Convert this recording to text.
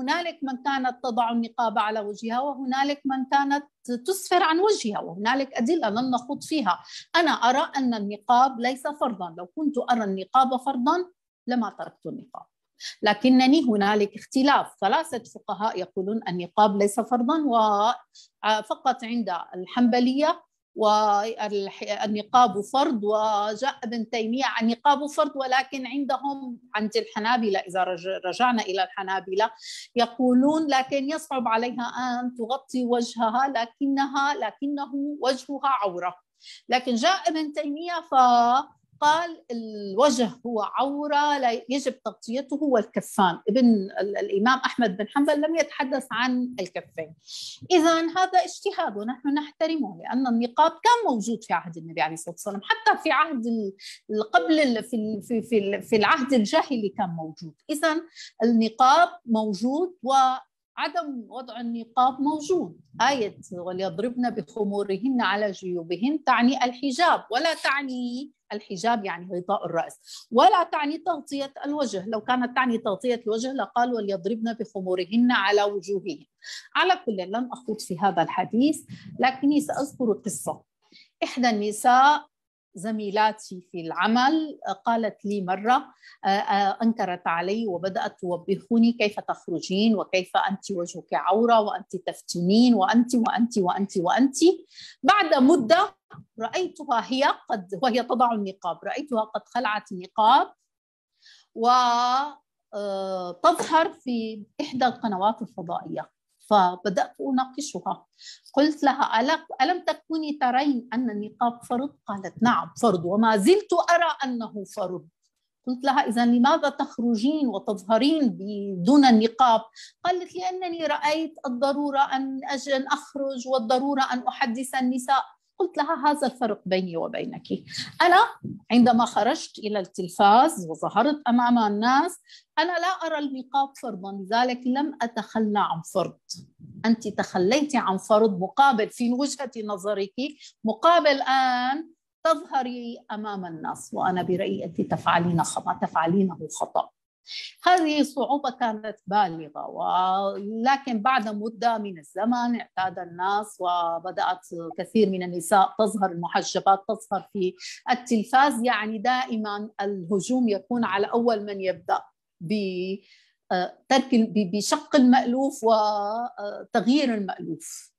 هنالك من كانت تضع النقاب على وجهها وهنالك من كانت تسفر عن وجهها وهنالك أدلة لن نخوض فيها أنا أرى أن النقاب ليس فرضا لو كنت أرى النقاب فرضا لما تركت النقاب لكنني هنالك اختلاف ثلاثة فقهاء يقولون النقاب ليس فرضا وفقط عند الحنبلية والنقاب فرض وجاء ابن تيمية عن نقاب فرض ولكن عندهم عند الحنابلة إذا رجعنا إلى الحنابلة يقولون لكن يصعب عليها أن تغطي وجهها لكنها لكنه وجهها عورة لكن جاء ابن تيمية ف قال الوجه هو عورة لا يجب تغطيته والكفان ابن الإمام أحمد بن حنبل لم يتحدث عن الكفين إذا هذا اجتهاد ونحن نحترمه لأن النقاب كان موجود في عهد النبي عليه الصلاة والسلام حتى في عهد قبل في في في, في العهد الجاهلي كان موجود إذا النقاب موجود و عدم وضع النقاب موجود آية وليضربن بخمورهن على جيوبهن تعني الحجاب ولا تعني الحجاب يعني غطاء الرأس ولا تعني تغطية الوجه لو كانت تعني تغطية الوجه لقال وليضربن بخمورهن على وجوههن على كل لن أخوض في هذا الحديث لكني سأذكر قصة إحدى النساء زميلاتي في العمل قالت لي مرة آه، آه، أنكرت علي وبدأت توبخني كيف تخرجين وكيف أنت وجهك عورة وأنت تفتنين وأنت وأنت وأنت وأنت بعد مدة رأيتها هي قد وهي تضع النقاب رأيتها قد خلعت النقاب و آه، تظهر في إحدى القنوات الفضائية فبدأت أناقشها قلت لها ألم تكوني ترين أن النقاب فرض؟ قالت نعم فرض وما زلت أرى أنه فرض قلت لها إذا لماذا تخرجين وتظهرين بدون النقاب؟ قالت لأنني رأيت الضرورة أن أجل أن أخرج والضرورة أن أحدث النساء قلت لها هذا الفرق بيني وبينك أنا عندما خرجت إلى التلفاز وظهرت أمام الناس أنا لا أرى النقاب فرضا لذلك لم أتخلى عن فرض أنت تخليت عن فرض مقابل في وجهة نظرك مقابل أن تظهري أمام الناس وأنا برأيي أنت تفعلين خطأ تفعلينه خطأ هذه الصعوبة كانت بالغة ولكن بعد مدة من الزمن اعتاد الناس وبدأت كثير من النساء تظهر المحجبات تظهر في التلفاز يعني دائما الهجوم يكون على أول من يبدأ ب آه، بشق المألوف وتغيير المألوف